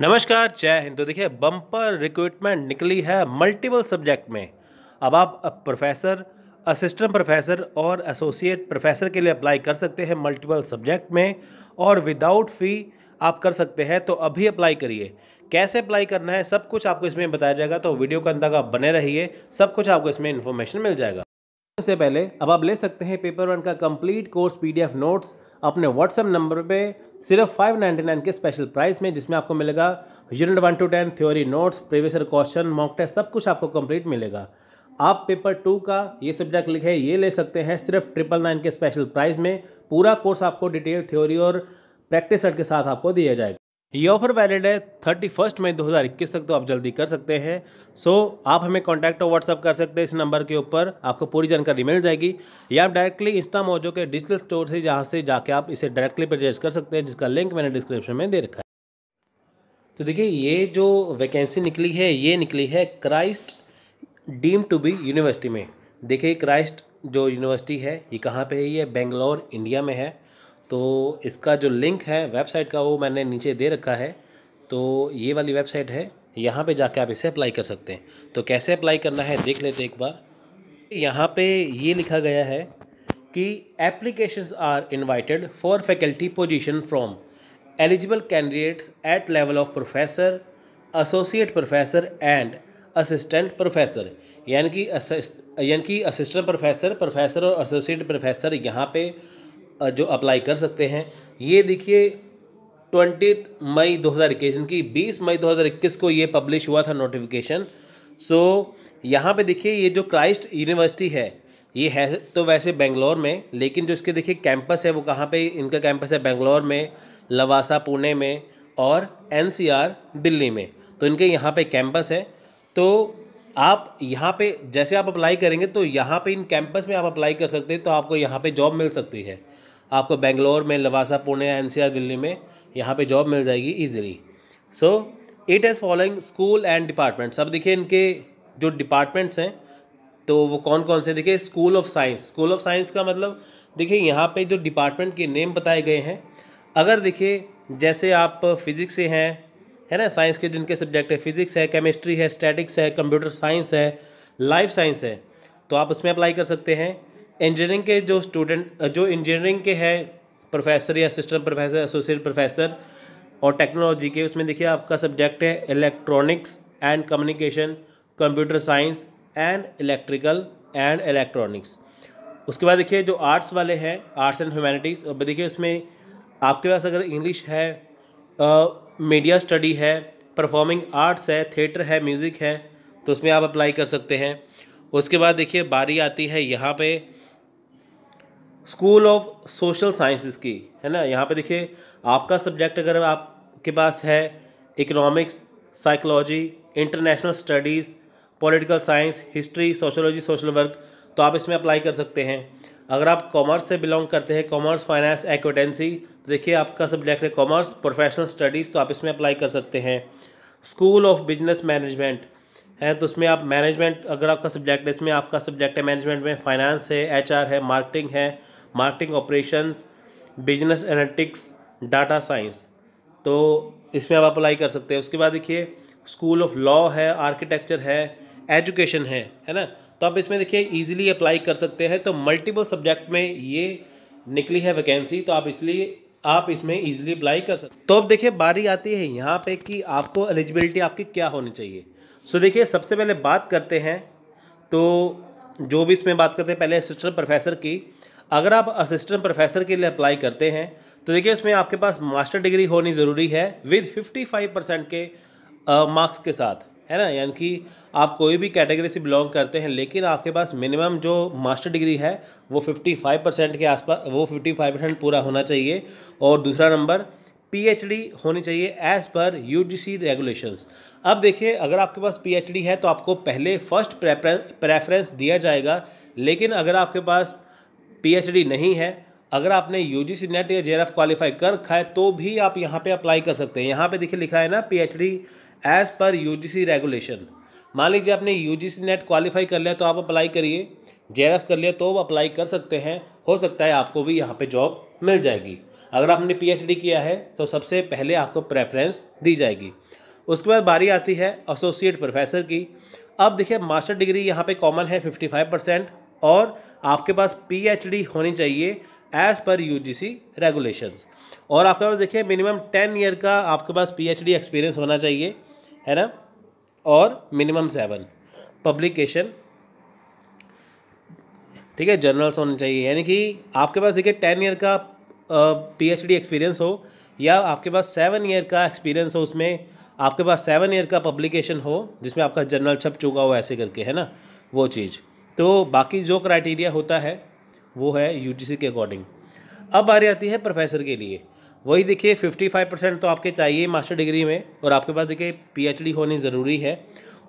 नमस्कार जय हिंद तो देखिए बम्पर रिक्रूटमेंट निकली है मल्टीपल सब्जेक्ट में अब आप प्रोफेसर असिस्टेंट प्रोफेसर और एसोसिएट प्रोफेसर के लिए अप्लाई कर सकते हैं मल्टीपल सब्जेक्ट में और विदाउट फ़ी आप कर सकते हैं तो अभी अप्लाई करिए कैसे अप्लाई करना है सब कुछ आपको इसमें बताया जाएगा तो वीडियो के अंदर आप बने रहिए सब कुछ आपको इसमें इन्फॉर्मेशन मिल जाएगा सबसे पहले अब आप ले सकते हैं पेपर वन का कंप्लीट कोर्स पीडीएफ नोट्स अपने व्हाट्सएप नंबर पे सिर्फ 599 के स्पेशल प्राइस में जिसमें आपको मिलेगा unit one two ten theory notes previous year question mock test सब कुछ आपको कंप्लीट मिलेगा आप पेपर टू का ये सब्जेक्ट लिखे ये ले सकते हैं सिर्फ ट्रिपल नाइन के स्पेशल प्राइस में पूरा कोर्स आपको डिटेल थ्योरी और प्रैक्टिस सेट के साथ आपको दिया जाएगा ये ऑफर वैलिड है थर्टी फर्स्ट मई दो हज़ार इक्कीस तक तो आप जल्दी कर सकते हैं सो so, आप हमें कॉन्टैक्ट और व्हाट्सअप कर सकते हैं इस नंबर के ऊपर आपको पूरी जानकारी मिल जाएगी या आप डायरेक्टली इंस्टा मोजो के डिजिटल स्टोर से जहाँ से जाके आप इसे डायरेक्टली परचेज कर सकते हैं जिसका लिंक मैंने डिस्क्रिप्शन में दे रखा है तो देखिए ये जो वैकेंसी निकली है ये निकली है Christ deemed to be university में देखिए क्राइस्ट जो यूनिवर्सिटी है ये कहाँ पे है ये बेंगलोर इंडिया में है तो इसका जो लिंक है वेबसाइट का वो मैंने नीचे दे रखा है तो ये वाली वेबसाइट है यहाँ पे जाके आप इसे अप्लाई कर सकते हैं तो कैसे अप्लाई करना है देख लेते एक बार यहाँ पे ये लिखा गया है कि applications are invited for faculty position from eligible candidates at level of professor associate professor and assistant professor यानी कि यानी कि असिस्टेंट प्रोफेसर प्रोफेसर और एसोसिएट प्रोफेसर यहाँ पे जो अप्लाई कर सकते हैं ये देखिए ट्वेंटी मई 2021 इनकी बीस मई 2021 को ये पब्लिश हुआ था नोटिफिकेशन सो so, यहाँ पे देखिए ये जो क्राइस्ट यूनिवर्सिटी है ये है तो वैसे बेंगलोर में लेकिन जो इसके देखिए कैंपस है वो कहाँ पे इनका कैंपस है बेंगलोर में लवासा पुणे में और एनसीआर दिल्ली में तो इनके यहाँ पे कैंपस है तो आप यहाँ पे जैसे आप अप्लाई करेंगे तो यहाँ पे इन कैंपस में आप अप्लाई कर सकते हैं तो आपको यहाँ पे जॉब मिल सकती है आपको बेंगलोर में लवासा पुणे एन दिल्ली में यहाँ पे जॉब मिल जाएगी easily so it is following school and departments अब देखिए इनके जो डिपार्टमेंट्स हैं तो वो कौन कौन से देखिए school of science school of science का मतलब देखिए यहाँ पे जो डिपार्टमेंट के नेम बताए गए हैं अगर देखिए जैसे आप फिज़िक्स से हैं है ना साइंस के जिनके सब्जेक्ट है फिज़िक्स है केमिस्ट्री है स्टैटिक्स है कंप्यूटर साइंस है लाइफ साइंस है तो आप उसमें अप्लाई कर सकते हैं इंजीनियरिंग के जो स्टूडेंट जो इंजीनियरिंग के हैं प्रोफेसर या असिस्टेंट प्रोफेसर एसोसिएट प्रोफेसर और टेक्नोलॉजी के उसमें देखिए आपका सब्जेक्ट है electronics and communication computer science and electrical and electronics उसके बाद देखिए जो आर्ट्स वाले हैं आर्ट्स एंड ह्यूमैनिटीज़ देखिए उसमें आपके पास अगर इंग्लिश है मीडिया स्टडी है परफॉर्मिंग आर्ट्स है थिएटर है म्यूज़िक है तो उसमें आप अप्लाई कर सकते हैं उसके बाद देखिए बारी आती है यहाँ पे स्कूल ऑफ सोशल साइंसेस की है ना यहाँ पे देखिए आपका सब्जेक्ट अगर आपके पास है economics psychology international studies political science history sociology social work तो आप इसमें अप्लाई कर सकते हैं अगर आप कॉमर्स से बिलोंग करते हैं कॉमर्स फाइनेंस एक्वेटेंसी तो देखिए आपका सब्जेक्ट है कॉमर्स प्रोफेशनल स्टडीज़ तो आप इसमें अप्लाई कर सकते हैं स्कूल ऑफ बिजनेस मैनेजमेंट है तो उसमें आप मैनेजमेंट अगर आपका सब्जेक्ट है इसमें आपका सब्जेक्ट है मैनेजमेंट में फाइनेंस है एचआर है मार्केटिंग है marketing operations business analytics data science तो इसमें आप अप्लाई कर सकते हैं उसके बाद देखिए स्कूल ऑफ लॉ है आर्किटेक्चर है एजुकेशन है है ना तो आप इसमें देखिए इजीली अप्लाई कर सकते हैं तो मल्टीपल सब्जेक्ट में ये निकली है वैकेंसी तो आप इसलिए आप इसमें ईजिली अप्लाई कर सकते तो अब देखिए बारी आती है यहाँ पे कि आपको एलिजिबिलिटी आपकी क्या होनी चाहिए सो देखिए सबसे पहले बात करते हैं तो जो भी इसमें बात करते हैं पहले असिस्टेंट प्रोफेसर की अगर आप असिस्टेंट प्रोफेसर के लिए अप्लाई करते हैं तो देखिए इसमें आपके पास मास्टर डिग्री होनी ज़रूरी है विद 55 परसेंट के मार्क्स के साथ है ना यानी कि आप कोई भी कैटेगरी से बिलोंग करते हैं लेकिन आपके पास मिनिमम जो मास्टर डिग्री है वो 55 परसेंट के आसपास वो 55 परसेंट पूरा होना चाहिए और दूसरा नंबर पीएचडी होनी चाहिए एज़ पर यूजीसी रेगुलेशंस अब देखिए अगर आपके पास पीएचडी है तो आपको पहले फर्स्ट प्रेफरेंस दिया जाएगा लेकिन अगर आपके पास पीएचडी नहीं है अगर आपने यू जी नेट या जे क्वालिफाई कर रखा है तो भी आप यहाँ पे अप्लाई कर सकते हैं यहाँ पे देखिए लिखा है ना PhD as per UGC regulation मान लीजिए आपने यूजीसी नेट क्वालिफाई कर लिया तो आप अप्लाई करिए जे कर लिया तो अप्लाई कर सकते हैं हो सकता है आपको भी यहाँ पर जॉब मिल जाएगी अगर आपने पी किया है तो सबसे पहले आपको प्रेफरेंस दी जाएगी उसके बाद बारी आती है एसोसिएट प्रोफेसर की अब देखिए मास्टर डिग्री यहाँ पे कॉमन है 55 परसेंट और आपके पास पीएचडी होनी चाहिए एज़ पर यूजीसी रेगुलेशंस और आपके पास देखिए मिनिमम टेन ईयर का आपके पास पीएचडी एक्सपीरियंस होना चाहिए है ना और मिनिमम सेवन पब्लिकेशन ठीक है जर्नल्स होने चाहिए यानी कि आपके पास देखिए टेन ईयर का पीएचडी एक्सपीरियंस हो या आपके पास सेवन ईयर का एक्सपीरियंस हो उसमें आपके पास सेवन ईयर का पब्लिकेशन हो जिसमें आपका जर्नल छप चुका हो ऐसे करके है ना वो चीज़ तो बाकी जो क्राइटेरिया होता है वो है यू के अकॉर्डिंग अब आ आती है प्रोफेसर के लिए वही देखिए 55 परसेंट तो आपके चाहिए मास्टर डिग्री में और आपके पास देखिए पीएचडी होनी ज़रूरी है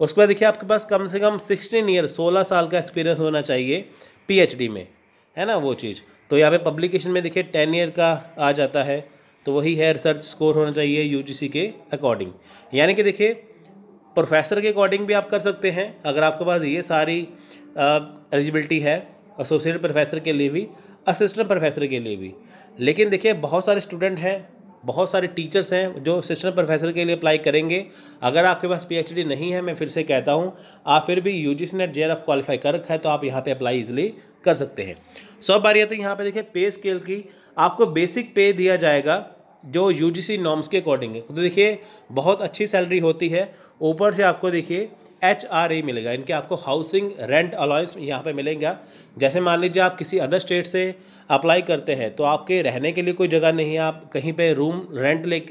उसके बाद देखिए आपके पास कम से कम 16 ईयर 16 साल का एक्सपीरियंस होना चाहिए पीएचडी में है ना वो चीज़ तो यहाँ पे पब्लिकेशन में देखिए टेन ईयर का आ जाता है तो वही है रिसर्च स्कोर होना चाहिए यू के अकॉर्डिंग यानी कि देखिए प्रोफेसर के अकॉर्डिंग भी आप कर सकते हैं अगर आपके पास ये सारी एलिजिबिलिटी है एसोसिएट प्रोफेसर के लिए भी असिस्टेंट प्रोफेसर के लिए भी लेकिन देखिए बहुत सारे स्टूडेंट हैं बहुत सारे टीचर्स हैं जो असिस्टेंट प्रोफेसर के लिए अप्लाई करेंगे अगर आपके पास पीएचडी नहीं है मैं फिर से कहता हूँ आप फिर भी U G C NET J qualify कर रखा है तो आप यहाँ पर अप्लाई ईजिली कर सकते हैं सौ बार यह तो यहाँ पर देखिए पे स्केल की आपको बेसिक पे दिया जाएगा जो यू जी सी नॉर्म्स के अकॉर्डिंग है तो देखिए बहुत अच्छी सैलरी होती है ऊपर से आपको देखिए एच आर ए मिलेगा इनके आपको हाउसिंग रेंट अलाउंस यहाँ पे मिलेगा जैसे मान लीजिए आप किसी अदर स्टेट से अप्लाई करते हैं तो आपके रहने के लिए कोई जगह नहीं है आप कहीं पे रूम रेंट ले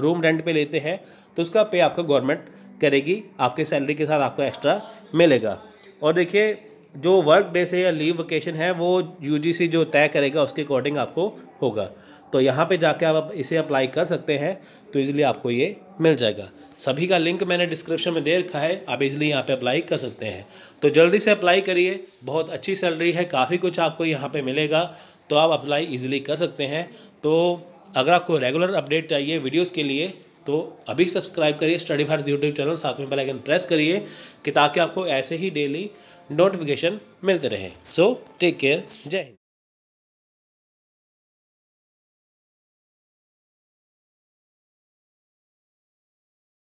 रूम रेंट पे लेते हैं तो उसका पे आपको गवर्नमेंट करेगी आपके सैलरी के साथ आपको एक्स्ट्रा मिलेगा और देखिए जो वर्क डे से या लीव वकेशन है वो यू जो तय करेगा उसके अकॉर्डिंग आपको होगा तो यहाँ पर जाके आप इसे अप्लाई कर सकते हैं तो इसलिए आपको ये मिल जाएगा सभी का लिंक मैंने डिस्क्रिप्शन में दे रखा है आप इजली यहाँ पे अप्लाई कर सकते हैं तो जल्दी से अप्लाई करिए बहुत अच्छी सैलरी है काफ़ी कुछ आपको यहाँ पे मिलेगा तो आप अप्लाई इजीली कर सकते हैं तो अगर आपको रेगुलर अपडेट चाहिए वीडियोज़ के लिए तो अभी सब्सक्राइब करिए स्टडी भारत यूट्यूब चैनल साथ में बेलाइकन प्रेस करिए कि ताकि आपको ऐसे ही डेली नोटिफिकेशन मिलते रहे सो टेक केयर जय हिंद